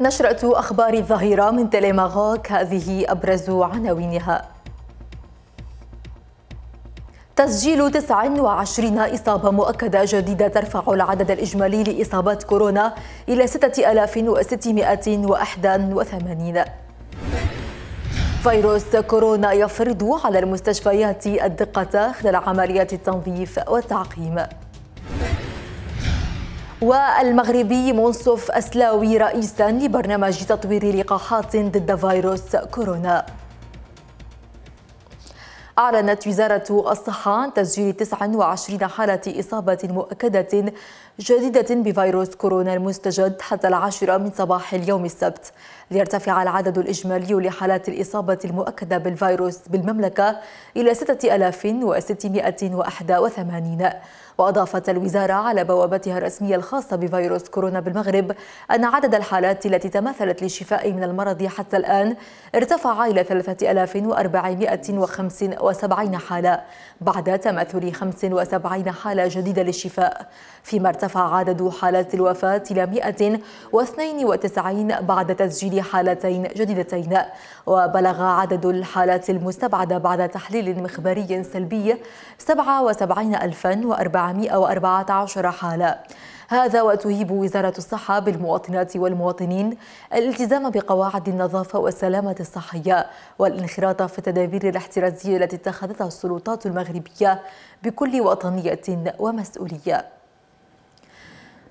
نشرة أخبار الظهيرة من تليماغوك هذه أبرز عناوينها تسجيل 29 إصابة مؤكدة جديدة ترفع العدد الإجمالي لإصابات كورونا إلى 6681 فيروس كورونا يفرض على المستشفيات الدقة خلال عمليات التنظيف والتعقيم والمغربي منصف أسلاوي رئيسا لبرنامج تطوير لقاحات ضد فيروس كورونا أعلنت وزارة الصحة عن تسجيل 29 حالة إصابة مؤكدة جديدة بفيروس كورونا المستجد حتى العاشرة من صباح اليوم السبت ليرتفع العدد الإجمالي لحالات الإصابة المؤكدة بالفيروس بالمملكة إلى 6681 وأضافت الوزارة على بوابتها الرسمية الخاصة بفيروس كورونا بالمغرب أن عدد الحالات التي تماثلت للشفاء من المرض حتى الآن ارتفع إلى 3475 حالة بعد تماثل 75 حالة جديدة للشفاء فيما ارتفع ارتفع عدد حالات الوفاة إلى 192 بعد تسجيل حالتين جديدتين وبلغ عدد الحالات المستبعدة بعد تحليل مخبري سلبي 77414 حالة هذا وتهيب وزارة الصحة بالمواطنات والمواطنين الالتزام بقواعد النظافة والسلامة الصحية والانخراط في التدابير الاحترازية التي اتخذتها السلطات المغربية بكل وطنية ومسؤولية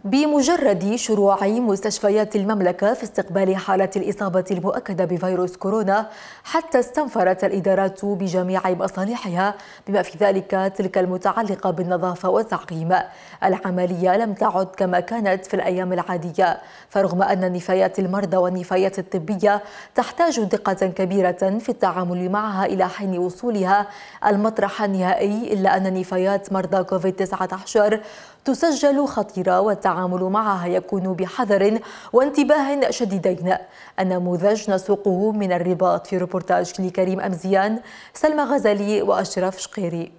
بمجرد شروع مستشفيات المملكة في استقبال حالة الإصابة المؤكدة بفيروس كورونا حتى استنفرت الإدارات بجميع مصالحها بما في ذلك تلك المتعلقة بالنظافة والتعقيم العملية لم تعد كما كانت في الأيام العادية فرغم أن نفايات المرضى والنفايات الطبية تحتاج دقة كبيرة في التعامل معها إلى حين وصولها المطرح النهائي إلا أن نفايات مرضى كوفيد-19 تسجل خطيرة والتعامل معها يكون بحذر وانتباه شديدين النموذج نسوقه من الرباط في روبورتاج لكريم أمزيان سلمى غزلي وأشرف شقيري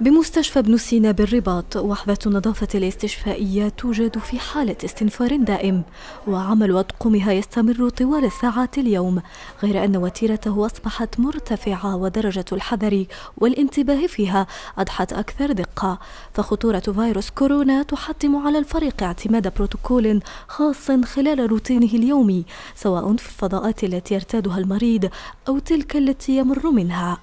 بمستشفى ابن سينا بالرباط وحدة النظافة الاستشفائية توجد في حالة استنفار دائم وعمل أطقمها يستمر طوال ساعات اليوم غير أن وتيرته أصبحت مرتفعة ودرجة الحذر والانتباه فيها أضحت أكثر دقة فخطورة فيروس كورونا تحتم على الفريق اعتماد بروتوكول خاص خلال روتينه اليومي سواء في الفضاءات التي يرتادها المريض أو تلك التي يمر منها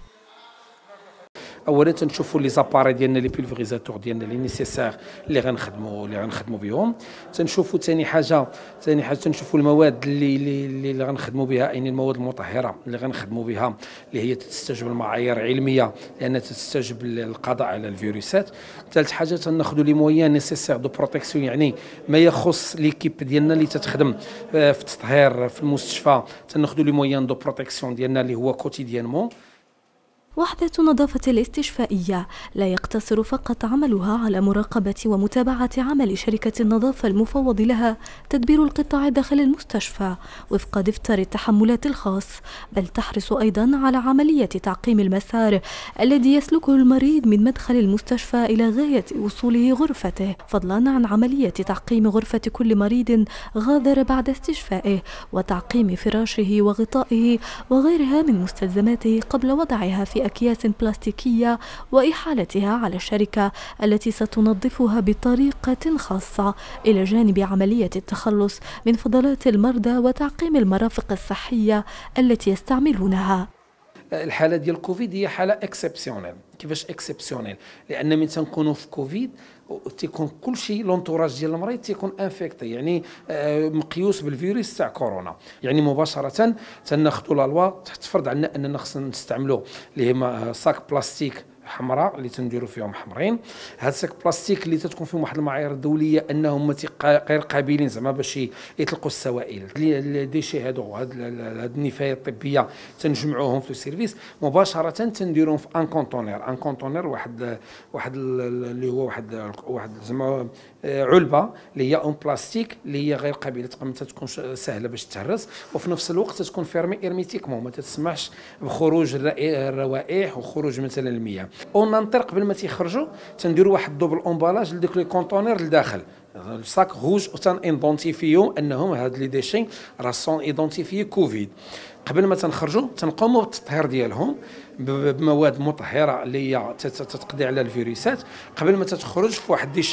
اولا تنشوفوا لي زاباري ديالنا لي بولفريزاتور ديالنا لي نيسيسير اللي غنخدموا اللي غنخدموا بهم تنشوفوا ثاني حاجه ثاني حاجه تنشوفوا المواد اللي اللي, اللي غنخدموا بها يعني المواد المطهره اللي غنخدموا بها اللي هي تستجب المعايير العلميه لان تستجب للقضاء على الفيروسات ثالث حاجه تناخذوا لي مويان نيسيسير دو بروتيكسيون يعني ما يخص ليكيب ديالنا اللي تتخدم آه، في التطهير في المستشفى تناخذوا لي مويان دو بروتيكسيون ديالنا اللي هو كوتيديانمون وحدة النظافة الاستشفائية لا يقتصر فقط عملها على مراقبة ومتابعة عمل شركة النظافة المفوض لها تدبير القطاع داخل المستشفى وفق دفتر التحملات الخاص بل تحرص أيضا على عملية تعقيم المسار الذي يسلكه المريض من مدخل المستشفى إلى غاية وصوله غرفته فضلا عن عملية تعقيم غرفة كل مريض غادر بعد استشفائه وتعقيم فراشه وغطائه وغيرها من مستلزماته قبل وضعها في أكياس بلاستيكية وإحالتها على الشركة التي ستنظفها بطريقة خاصة إلى جانب عملية التخلص من فضلات المرضى وتعقيم المرافق الصحية التي يستعملونها الحاله ديال الكوفيد هي حاله اكسبسيونيل كيفاش اكسبسيونيل لان من تنكونوا في كوفيد تيكون كل شيء لونتوراج ديال المريض تيكون انفيكتي يعني آه، مقيوس بالفيروس تاع كورونا يعني مباشره تناخذوا لا لوا تفرض فرض عندنا اننا خصنا نستعملوا اللي هما ساك بلاستيك حمراء اللي تنديروا فيهم حمرين هاد ساك بلاستيك اللي تتكون فيهم واحد المعايير الدوليه انهم غير قابلين زعما باش يطلقوا السوائل ديشي هادو هاد, النفايات الطبيه تنجمعوهم في السيرفيس مباشره تنديروهم في ان كونتونير ان كونتونير واحد واحد اللي هو واحد واحد زعما آه، علبه اللي هي اون بلاستيك اللي هي غير قابله ما تكون سهله باش تهرس وفي نفس الوقت تكون فيرمي ارميتيكمون ما تسمحش بخروج الروائح وخروج مثلا المياه اون قبل ما تيخرجوا تنديروا واحد دوبل امبالاج لديك لي كونتونير لداخل الساك غوج وتن ايدونتيفيو انهم هاد لي ديشي راه سون ايدونتيفيي كوفيد قبل ما تنخرجوا تنقوموا بالتطهير ديالهم بمواد مطهره اللي هي تتقضي على الفيروسات قبل ما تتخرج في واحد دي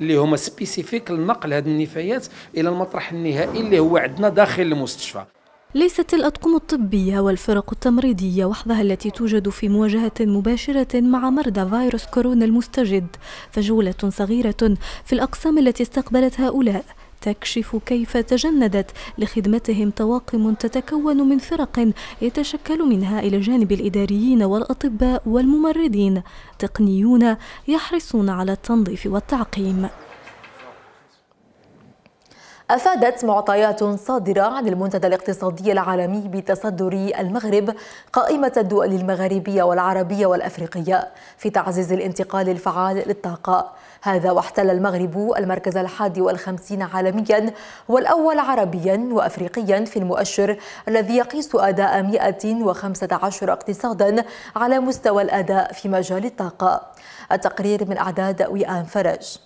اللي هما سبيسيفيك لنقل هاد النفايات الى المطرح النهائي اللي هو عندنا داخل المستشفى ليست الأطقم الطبية والفرق التمريضية وحدها التي توجد في مواجهة مباشرة مع مرضى فيروس كورونا المستجد فجولة صغيرة في الأقسام التي استقبلت هؤلاء تكشف كيف تجندت لخدمتهم طواقم تتكون من فرق يتشكل منها إلى جانب الإداريين والأطباء والممرضين تقنيون يحرصون على التنظيف والتعقيم أفادت معطيات صادرة عن المنتدى الاقتصادي العالمي بتصدر المغرب قائمة الدول المغاربية والعربية والأفريقية في تعزيز الانتقال الفعال للطاقة هذا واحتل المغرب المركز الحادي والخمسين عالميا والأول عربيا وأفريقيا في المؤشر الذي يقيس أداء 115 اقتصادا على مستوى الأداء في مجال الطاقة التقرير من أعداد وئام فرج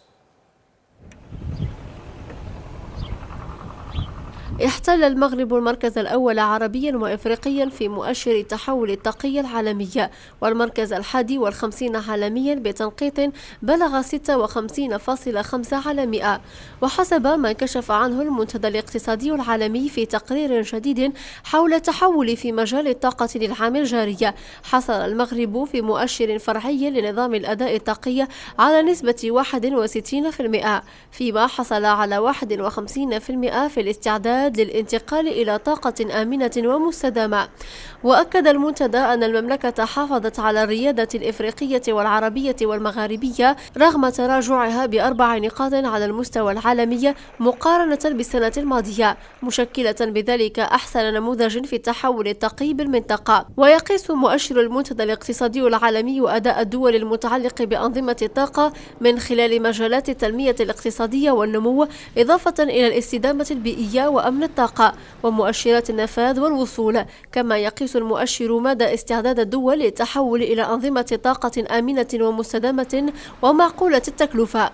احتل المغرب المركز الأول عربيا وإفريقيا في مؤشر التحول الطاقية العالمية والمركز الحادي والخمسين عالميا بتنقيط بلغ 56.5 على 100 وحسب ما كشف عنه المنتدى الاقتصادي العالمي في تقرير جديد حول التحول في مجال الطاقة للعام الجارية حصل المغرب في مؤشر فرعي لنظام الأداء الطاقية على نسبة 61% فيما حصل على 51% في الاستعداد البلاد للانتقال إلى طاقة آمنة ومستدامة وأكد المنتدى أن المملكة حافظت على الريادة الإفريقية والعربية والمغاربية رغم تراجعها بأربع نقاط على المستوى العالمي مقارنة بالسنة الماضية مشكلة بذلك أحسن نموذج في التحول التقي بالمنطقة ويقيس مؤشر المنتدى الاقتصادي العالمي أداء الدول المتعلق بأنظمة الطاقة من خلال مجالات التنمية الاقتصادية والنمو إضافة إلى الاستدامة البيئية وأمن حمل الطاقة ومؤشرات النفاذ والوصول كما يقيس المؤشر مدى استعداد الدول للتحول إلى أنظمة طاقة آمنة ومستدامة ومعقولة التكلفة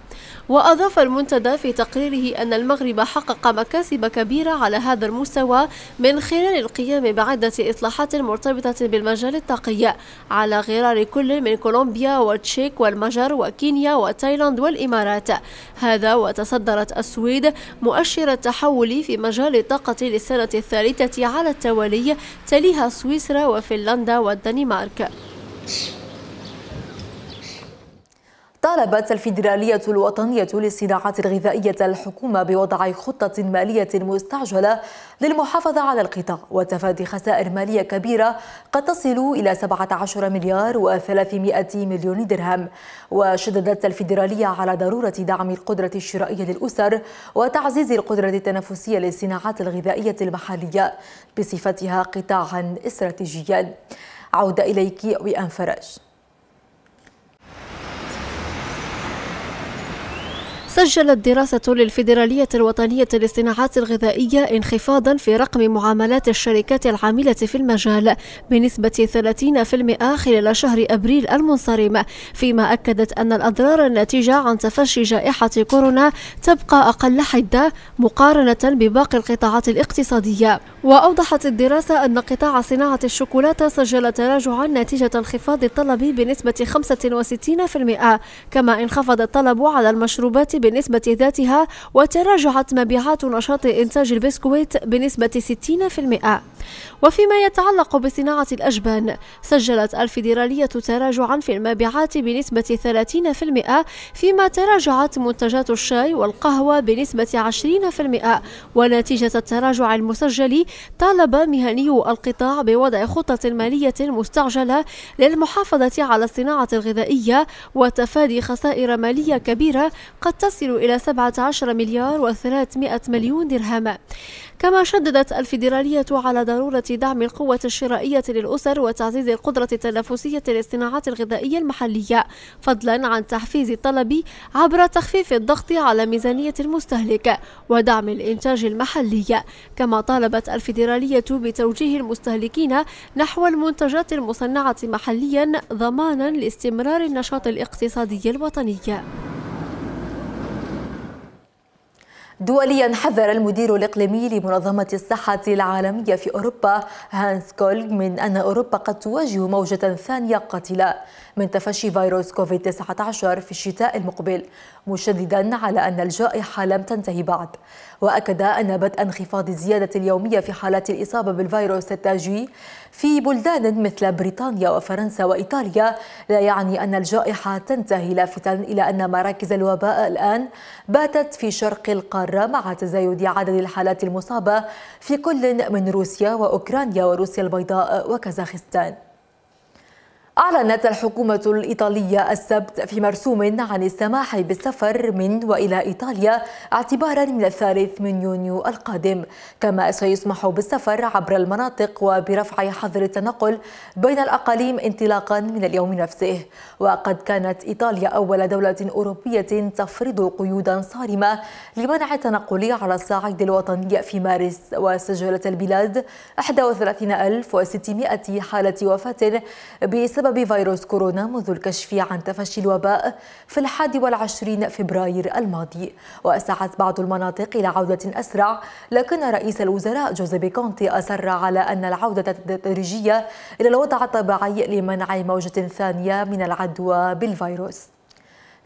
وأضاف المنتدى في تقريره أن المغرب حقق مكاسب كبيرة على هذا المستوى من خلال القيام بعدة إصلاحات مرتبطة بالمجال الطاقي على غرار كل من كولومبيا والتشيك والمجر وكينيا وتايلاند والإمارات هذا وتصدرت السويد مؤشر التحول في مجال للطاقة للسنة الثالثة على التوالي تليها سويسرا وفنلندا والدنمارك طالبت الفيدرالية الوطنية للصناعات الغذائية الحكومة بوضع خطة مالية مستعجلة للمحافظة على القطاع وتفادي خسائر مالية كبيرة قد تصل إلى 17 مليار و300 مليون درهم وشددت الفيدرالية على ضرورة دعم القدرة الشرائية للأسر وتعزيز القدرة التنافسية للصناعات الغذائية المحلية بصفتها قطاعا استراتيجيا عودة إليك وأنفرج سجلت دراسة للفيدرالية الوطنية للصناعات الغذائية انخفاضا في رقم معاملات الشركات العاملة في المجال بنسبة 30% خلال شهر أبريل المنصرم فيما أكدت أن الأضرار الناتجة عن تفشي جائحة كورونا تبقى أقل حدة مقارنة بباقي القطاعات الاقتصادية وأوضحت الدراسة أن قطاع صناعة الشوكولاتة سجل تراجعا نتيجة انخفاض الطلب بنسبة 65% كما انخفض الطلب على المشروبات بالنسبة ذاتها وتراجعت مبيعات نشاط إنتاج البسكويت بنسبة 60% وفيما يتعلق بصناعة الأجبان سجلت الفيدرالية تراجعا في المبيعات بنسبة 30% فيما تراجعت منتجات الشاي والقهوة بنسبة 20% ونتيجة التراجع المسجل طالب مهنيو القطاع بوضع خطة مالية مستعجلة للمحافظة على الصناعة الغذائية وتفادي خسائر مالية كبيرة قد تصل إلى 17 مليار و300 مليون درهم كما شددت الفيدرالية على ضرورة دعم القوة الشرائية للأسر وتعزيز القدرة التنافسية للصناعات الغذائية المحلية فضلا عن تحفيز الطلب عبر تخفيف الضغط على ميزانية المستهلك ودعم الإنتاج المحلي كما طالبت الفيدرالية بتوجيه المستهلكين نحو المنتجات المصنعة محليا ضمانا لاستمرار النشاط الاقتصادي الوطني دوليا حذر المدير الإقليمي لمنظمة الصحة العالمية في أوروبا هانس كولغ من أن أوروبا قد تواجه موجة ثانية قاتلة من تفشي فيروس كوفيد-19 في الشتاء المقبل مشددا على أن الجائحة لم تنتهي بعد وأكد أن بدء انخفاض الزيادة اليومية في حالات الإصابة بالفيروس التاجي في بلدان مثل بريطانيا وفرنسا وإيطاليا لا يعني أن الجائحة تنتهي لافتا إلى أن مراكز الوباء الآن باتت في شرق القارة مع تزايد عدد الحالات المصابة في كل من روسيا وأوكرانيا وروسيا البيضاء وكازاخستان أعلنت الحكومة الإيطالية السبت في مرسوم عن السماح بالسفر من وإلى إيطاليا اعتبارا من الثالث من يونيو القادم كما سيسمح بالسفر عبر المناطق وبرفع حظر التنقل بين الأقاليم انطلاقا من اليوم نفسه وقد كانت إيطاليا أول دولة أوروبية تفرض قيودا صارمة لمنع التنقل على الصعيد الوطني في مارس وسجلت البلاد 31600 حالة وفاة بسبب بسبب فيروس كورونا منذ الكشف عن تفشي الوباء في الحادي والعشرين فبراير الماضي وأسعت بعض المناطق إلى عودة أسرع لكن رئيس الوزراء جوزيبي كونتي أصر على أن العودة التدريجية إلى الوضع الطبيعي لمنع موجة ثانية من العدوى بالفيروس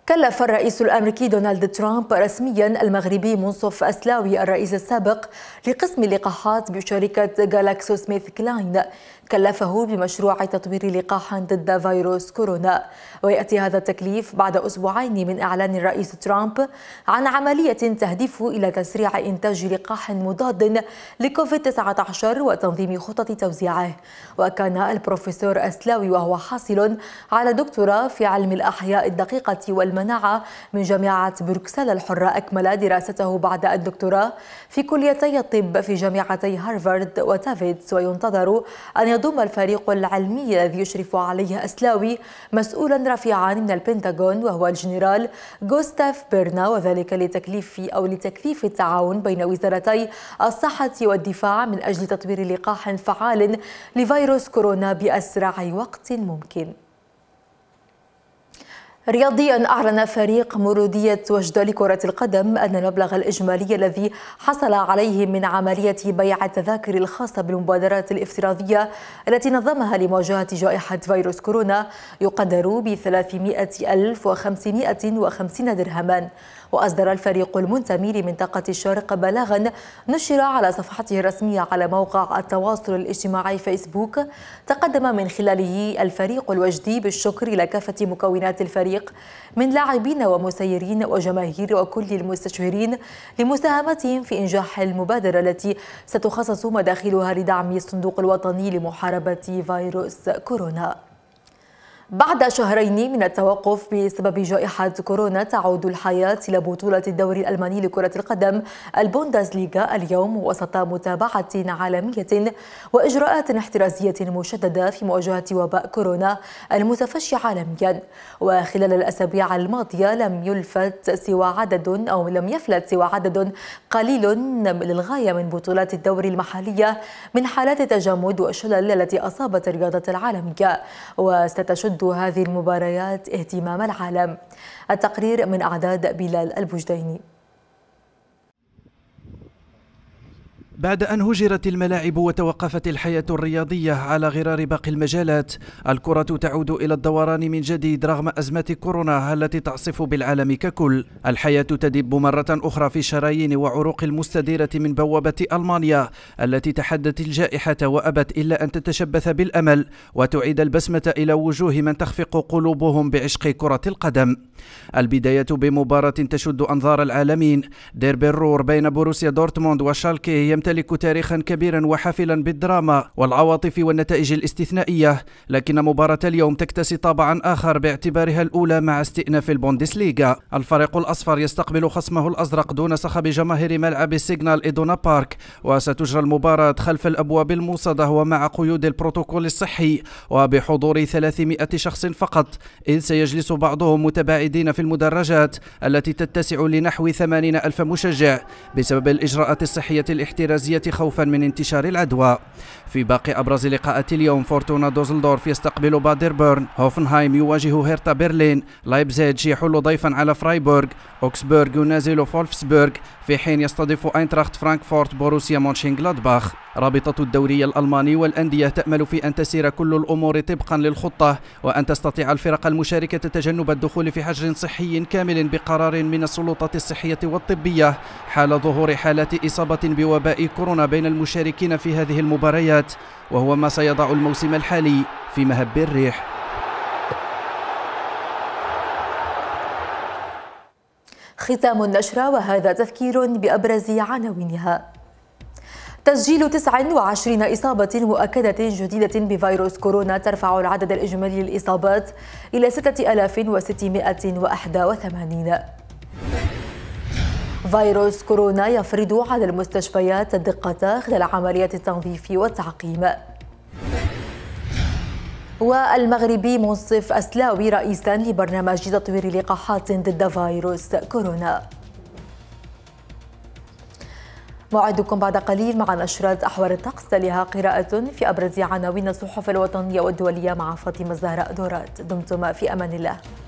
كلف الرئيس الامريكي دونالد ترامب رسميا المغربي منصف اسلاوي الرئيس السابق لقسم اللقاحات بشركه جالاكسو سميث كلاين كلفه بمشروع تطوير لقاح ضد فيروس كورونا ويأتي هذا التكليف بعد أسبوعين من إعلان الرئيس ترامب عن عملية تهدف إلى تسريع إنتاج لقاح مضاد لكوفيد 19 وتنظيم خطط توزيعه وكان البروفيسور أسلاوي وهو حاصل على دكتوراه في علم الأحياء الدقيقة والمناعة من جامعة بروكسل الحرة أكمل دراسته بعد الدكتوراه في كليتي الطب في جامعتي هارفارد وتافيتس وينتظر أن يضم الفريق العلمي الذي يشرف عليه أسلاوي مسؤولا رفيعا من البنتاغون وهو الجنرال جوستاف بيرنا وذلك لتكليف أو لتكثيف التعاون بين وزارتي الصحة والدفاع من أجل تطوير لقاح فعال لفيروس كورونا بأسرع وقت ممكن رياضيا أعلن فريق مرودية وجدة لكرة القدم أن المبلغ الإجمالي الذي حصل عليه من عملية بيع التذاكر الخاصة بالمبادرات الافتراضية التي نظمها لمواجهة جائحة فيروس كورونا يقدر ب 300 ألف وخمسين درهما وأصدر الفريق المنتمي لمنطقة الشرق بلاغا نشر على صفحته الرسمية على موقع التواصل الاجتماعي فيسبوك تقدم من خلاله الفريق الوجدي بالشكر لكافة مكونات الفريق من لاعبين ومسيرين وجماهير وكل المستشهرين لمساهمتهم في إنجاح المبادرة التي ستخصص مداخلها لدعم الصندوق الوطني لمحاربة فيروس كورونا بعد شهرين من التوقف بسبب جائحة كورونا تعود الحياة إلى بطولة الدوري الألماني لكرة القدم البوندسليغا اليوم وسط متابعة عالمية وإجراءات احترازية مشددة في مواجهة وباء كورونا المتفشي عالميا وخلال الأسابيع الماضية لم يلفت سوى عدد أو لم يفلت سوى عدد قليل للغاية من بطولات الدوري المحلية من حالات التجمد والشلل التي أصابت الرياضة العالمية وستشد تشد هذه المباريات اهتمام العالم التقرير من أعداد بلال البجديني بعد أن هجرت الملاعب وتوقفت الحياة الرياضية على غرار باقي المجالات الكرة تعود إلى الدوران من جديد رغم أزمة كورونا التي تعصف بالعالم ككل الحياة تدب مرة أخرى في الشرايين وعروق المستديرة من بوابة ألمانيا التي تحدت الجائحة وأبت إلا أن تتشبث بالأمل وتعيد البسمة إلى وجوه من تخفق قلوبهم بعشق كرة القدم البداية بمباراة تشد أنظار العالمين ديربي الرور بين بوروسيا دورتموند وشالكي يمتلك تاريخا كبيرا وحافلا بالدراما والعواطف والنتائج الاستثنائية لكن مباراة اليوم تكتسي طابعا آخر باعتبارها الأولى مع استئناف البوندسليغا الفريق الأصفر يستقبل خصمه الأزرق دون صخب جماهير ملعب سيجنال إيدونا بارك وستجرى المباراة خلف الأبواب الموصدة ومع قيود البروتوكول الصحي وبحضور 300 شخص فقط إذ سيجلس بعضهم متباعدين في المدرجات التي تتسع لنحو 80 ألف مشجع بسبب الإجراءات الصحية الاحترازية الحرازية خوفا من انتشار العدوى في باقي أبرز لقاءات اليوم فورتونا دوزلدورف يستقبل بادربورن هوفنهايم يواجه هيرتا برلين لايبزيج يحل ضيفا على فرايبورغ أوكسبورغ ينازل فولفسبورغ في حين يستضيف أينتراخت فرانكفورت بوروسيا مونشينغلادباخ رابطة الدوري الألماني والأندية تأمل في أن تسير كل الأمور طبقا للخطة وأن تستطيع الفرق المشاركة تجنب الدخول في حجر صحي كامل بقرار من السلطات الصحية والطبية حال ظهور حالات إصابة بوباء كورونا بين المشاركين في هذه المباريات وهو ما سيضع الموسم الحالي في مهب الريح ختام النشرة وهذا تذكير بأبرز عناوينها تسجيل 29 إصابة مؤكدة جديدة بفيروس كورونا ترفع العدد الإجمالي للإصابات إلى 6681 فيروس كورونا يفرض على المستشفيات الدقة خلال عمليات التنظيف والتعقيم والمغربي منصف أسلاوي رئيسا لبرنامج تطوير لقاحات ضد فيروس كورونا موعدكم بعد قليل مع نشرات أحوال الطقس لها قراءة في أبرز عناوين الصحف الوطنية والدولية مع فاطمة زهراء دورات دمتم في أمان الله